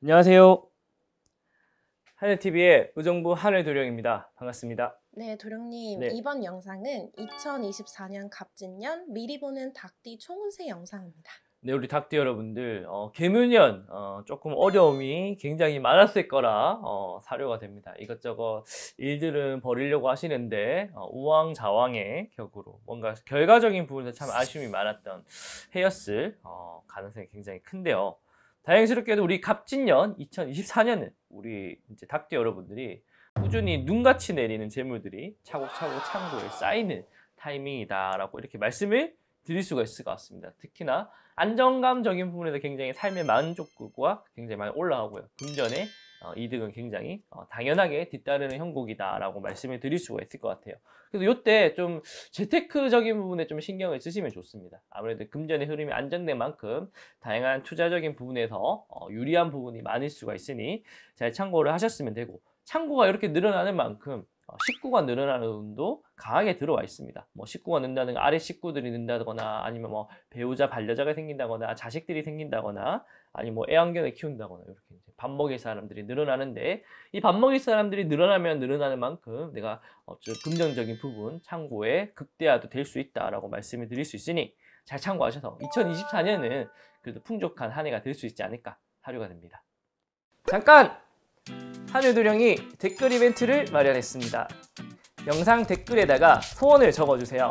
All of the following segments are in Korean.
안녕하세요. 하늘TV의 의정부 하늘도령입니다. 반갑습니다. 네, 도령님. 네. 이번 영상은 2024년 갑진년 미리 보는 닭띠 총운세 영상입니다. 네, 우리 닭띠 여러분들 어, 개묘년 어, 조금 어려움이 굉장히 많았을 거라 어, 사료가 됩니다. 이것저것 일들은 버리려고 하시는데 어, 우왕좌왕의 격으로 뭔가 결과적인 부분에서 참 아쉬움이 많았던 해였을 어, 가능성이 굉장히 큰데요. 다행스럽게도 우리 갑진년 2024년은 우리 이제 닥터 여러분들이 꾸준히 눈같이 내리는 재물들이 차곡차곡 창고에 쌓이는 타이밍이다라고 이렇게 말씀을 드릴 수가 있을 것 같습니다. 특히나 안정감적인 부분에서 굉장히 삶의 만족과 굉장히 많이 올라가고요. 금전에 어, 이득은 굉장히 어, 당연하게 뒤따르는 형국이다라고 말씀을 드릴 수가 있을 것 같아요. 그래서 이때 좀 재테크적인 부분에 좀 신경을 쓰시면 좋습니다. 아무래도 금전의 흐름이 안정된 만큼 다양한 투자적인 부분에서 어, 유리한 부분이 많을 수가 있으니 잘 참고를 하셨으면 되고 창고가 이렇게 늘어나는 만큼 어, 식구가 늘어나는 운도 강하게 들어와 있습니다. 뭐 식구가 는다는가 아래 식구들이 는다거나 아니면 뭐 배우자 반려자가 생긴다거나 자식들이 생긴다거나 아니 뭐 애완견을 키운다거나 이렇게 이제 밥 먹일 사람들이 늘어나는데 이 밥 먹일 사람들이 늘어나면 늘어나는 만큼 내가 어좀 긍정적인 부분 창고에 극대화도 될 수 있다라고 말씀을 드릴 수 있으니 잘 참고하셔서 2024년은 그래도 풍족한 한 해가 될 수 있지 않을까 하루가 됩니다. 잠깐! 한효도령이 댓글 이벤트를 마련했습니다. 영상 댓글에다가 소원을 적어주세요.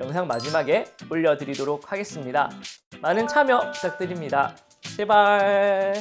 영상 마지막에 올려드리도록 하겠습니다. 많은 참여 부탁드립니다. 제발!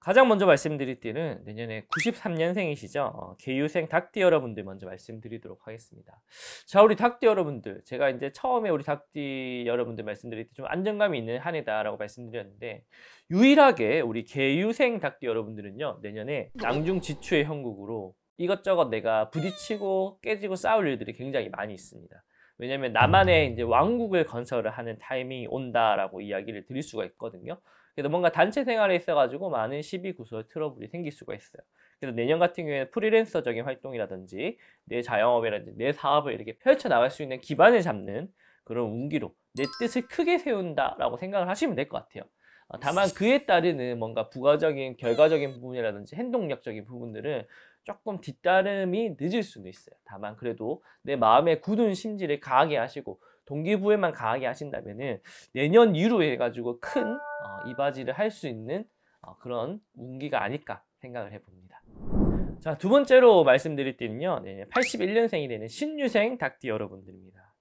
가장 먼저 말씀드릴 때는 내년에 93년생이시죠. 어, 개유생 닭띠 여러분들 먼저 말씀드리도록 하겠습니다. 자, 우리 닭띠 여러분들. 제가 이제 처음에 우리 닭띠 여러분들 말씀드릴 때 좀 안정감이 있는 한 해다라고 말씀드렸는데 유일하게 우리 개유생 닭띠 여러분들은요. 내년에 낭중 지추의 형국으로 이것저것 내가 부딪히고 깨지고 싸울 일들이 굉장히 많이 있습니다. 왜냐면 음. 나만의 이제 왕국을 건설을 하는 타이밍이 온다라고 이야기를 드릴 수가 있거든요. 그래서 뭔가 단체 생활에 있어가지고 많은 시비 구설 트러블이 생길 수가 있어요. 그래서 내년 같은 경우에는 프리랜서적인 활동이라든지 내 자영업이라든지 내 사업을 이렇게 펼쳐나갈 수 있는 기반을 잡는 그런 운기로 내 뜻을 크게 세운다라고 생각을 하시면 될 것 같아요. 어, 다만 그에 따르는 뭔가 부가적인 결과적인 부분이라든지 행동력적인 부분들은 조금 뒷따름이 늦을 수도 있어요. 다만 그래도 내 마음의 굳은 심지를 강하게 하시고 동기부여만 강하게 하신다면은 내년 이후로 해가지고 큰 어, 이바지를 할 수 있는 어, 그런 운기가 아닐까 생각을 해봅니다. 자, 두 번째로 말씀드릴 때는요. 네, 81년생이 되는 신유생 닭띠 여러분들입니다.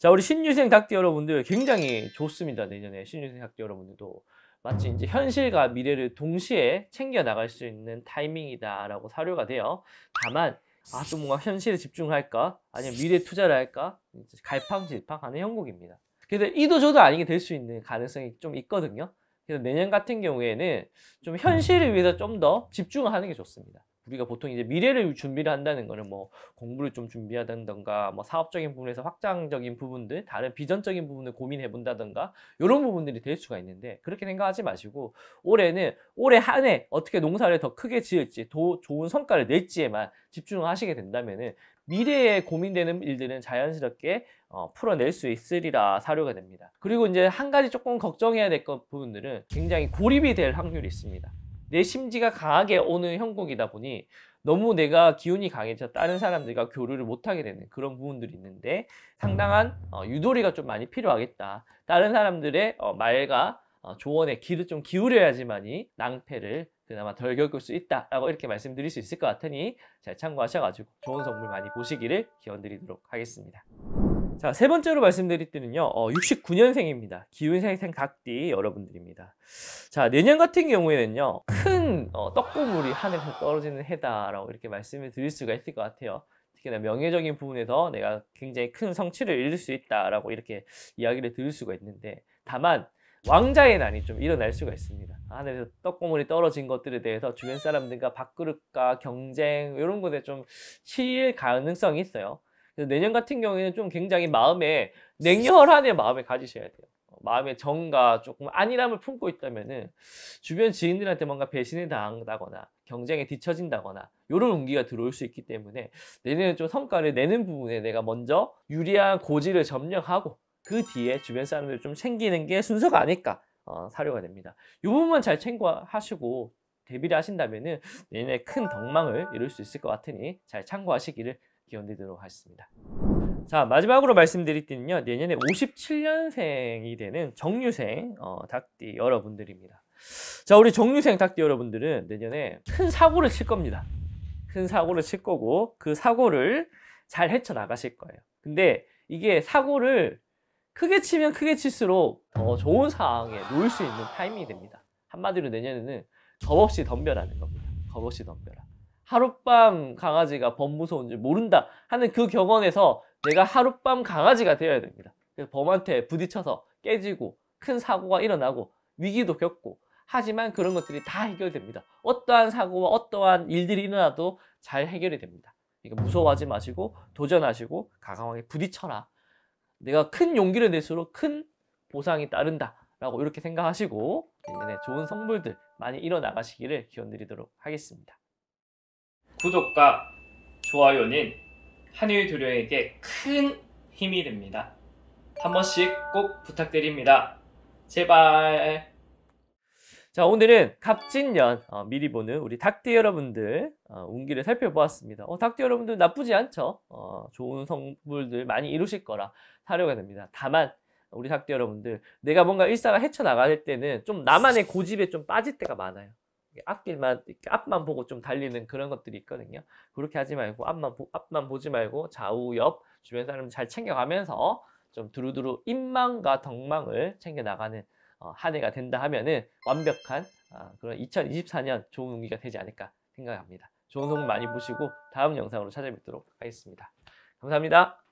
자, 우리 신유생 닭띠 여러분들 굉장히 좋습니다. 내년에 신유생 닭띠 여러분들도 마치 이제 현실과 미래를 동시에 챙겨 나갈 수 있는 타이밍이다라고 사료가 돼요. 다만 아 또 뭔가 현실에 집중할까 아니면 미래 투자를 할까 갈팡질팡하는 형국입니다. 그래서 이도 저도 아니게 될 수 있는 가능성이 좀 있거든요. 그래서 내년 같은 경우에는 좀 현실을 위해서 좀 더 집중을 하는 게 좋습니다. 우리가 보통 이제 미래를 준비를 한다는 거는 뭐 공부를 좀 준비하던가 뭐 사업적인 부분에서 확장적인 부분들 다른 비전적인 부분을 고민해 본다던가 이런 부분들이 될 수가 있는데 그렇게 생각하지 마시고 올해는 올해 한 해 어떻게 농사를 더 크게 지을지 더 좋은 성과를 낼지에만 집중하시게 된다면은 미래에 고민되는 일들은 자연스럽게 어, 풀어낼 수 있으리라 사료가 됩니다. 그리고 이제 한 가지 조금 걱정해야 될 부분들은 굉장히 고립이 될 확률이 있습니다. 내 심지가 강하게 오는 형국이다 보니 너무 내가 기운이 강해져 다른 사람들과 교류를 못하게 되는 그런 부분들이 있는데 상당한 음. 어, 유도리가 좀 많이 필요하겠다. 다른 사람들의 어, 말과 어, 조언에 귀를 좀 기울여야지만이 낭패를 그나마 덜 겪을 수 있다라고 이렇게 말씀드릴 수 있을 것 같으니 잘 참고하셔가지고 좋은 선물 많이 보시기를 기원드리도록 하겠습니다. 자, 세 번째로 말씀드릴 때는요, 어, 69년생입니다. 기운생생 각띠 여러분들입니다. 자, 내년 같은 경우에는요, 큰 어, 떡고물이 하늘에서 떨어지는 해다라고 이렇게 말씀을 드릴 수가 있을 것 같아요. 특히나 명예적인 부분에서 내가 굉장히 큰 성취를 이룰 수 있다라고 이렇게 이야기를 들을 수가 있는데, 다만, 왕자의 난이 좀 일어날 수가 있습니다. 하늘에서 떡고물이 떨어진 것들에 대해서 주변 사람들과 밥그릇과 경쟁, 이런 것에 좀 치일 가능성이 있어요. 내년 같은 경우에는 좀 굉장히 마음에 음. 냉혈한의 마음을 가지셔야 돼요. 어, 마음의 정과 조금 안일함을 품고 있다면은 주변 지인들한테 뭔가 배신을 당한다거나 경쟁에 뒤처진다거나 이런 운기가 들어올 수 있기 때문에 내년에 좀 성과를 내는 부분에 내가 먼저 유리한 고지를 점령하고 그 뒤에 주변 사람들 을좀 챙기는 게 순서가 아닐까 어, 사료가 됩니다. 이 부분만 잘참고하시고 대비를 하신다면은 내년에 큰 덕망을 이룰 수 있을 것 같으니 잘 참고하시기를 기원되도록 하겠습니다. 자 마지막으로 말씀드릴 띠는요 내년에 57년생이 되는 정유생 어, 닭띠 여러분들입니다. 자 우리 정유생 닭띠 여러분들은 내년에 큰 사고를 칠 겁니다. 큰 사고를 칠 거고 그 사고를 잘 헤쳐나가실 거예요. 근데 이게 사고를 크게 치면 크게 칠수록 더 좋은 상황에 놓일 수 있는 타이밍이 됩니다. 한마디로 내년에는 겁 없이 덤벼라는 겁니다. 겁 없이 덤벼라. 하룻밤 강아지가 범 무서운지 모른다 하는 그경언에서 내가 하룻밤 강아지가 되어야 됩니다. 그래서 범한테 부딪혀서 깨지고 큰 사고가 일어나고 위기도 겪고 하지만 그런 것들이 다 해결됩니다. 어떠한 사고와 어떠한 일들이 일어나도 잘 해결이 됩니다. 그러니까 무서워하지 마시고 도전하시고 가감하게 부딪혀라. 내가 큰 용기를 낼수록 큰 보상이 따른다. 라고 이렇게 생각하시고 내년에 좋은 성불들 많이 일어나가시기를 기원드리도록 하겠습니다. 구독과 좋아요는 한일의 도료에게 큰 힘이 됩니다. 한 번씩 꼭 부탁드립니다. 제발. 자 오늘은 갑진년 어, 미리 보는 우리 닭띠 여러분들 어, 운기를 살펴보았습니다. 어, 닭띠 여러분들 나쁘지 않죠? 어, 좋은 성분들 많이 이루실 거라 사료가 됩니다. 다만 우리 닭띠 여러분들 내가 뭔가 일상을 헤쳐나갈 때는 좀 나만의 고집에 좀 빠질 때가 많아요. 앞길만 앞만 보고 좀 달리는 그런 것들이 있거든요. 그렇게 하지 말고 앞만 보, 앞만 보지 말고 좌우 옆 주변 사람 잘 챙겨가면서 좀 두루두루 입망과 덕망을 챙겨 나가는 어, 한 해가 된다 하면은 완벽한 어, 그런 2024년 좋은 운기가 되지 않을까 생각합니다. 좋은 소문 많이 보시고 다음 영상으로 찾아뵙도록 하겠습니다. 감사합니다.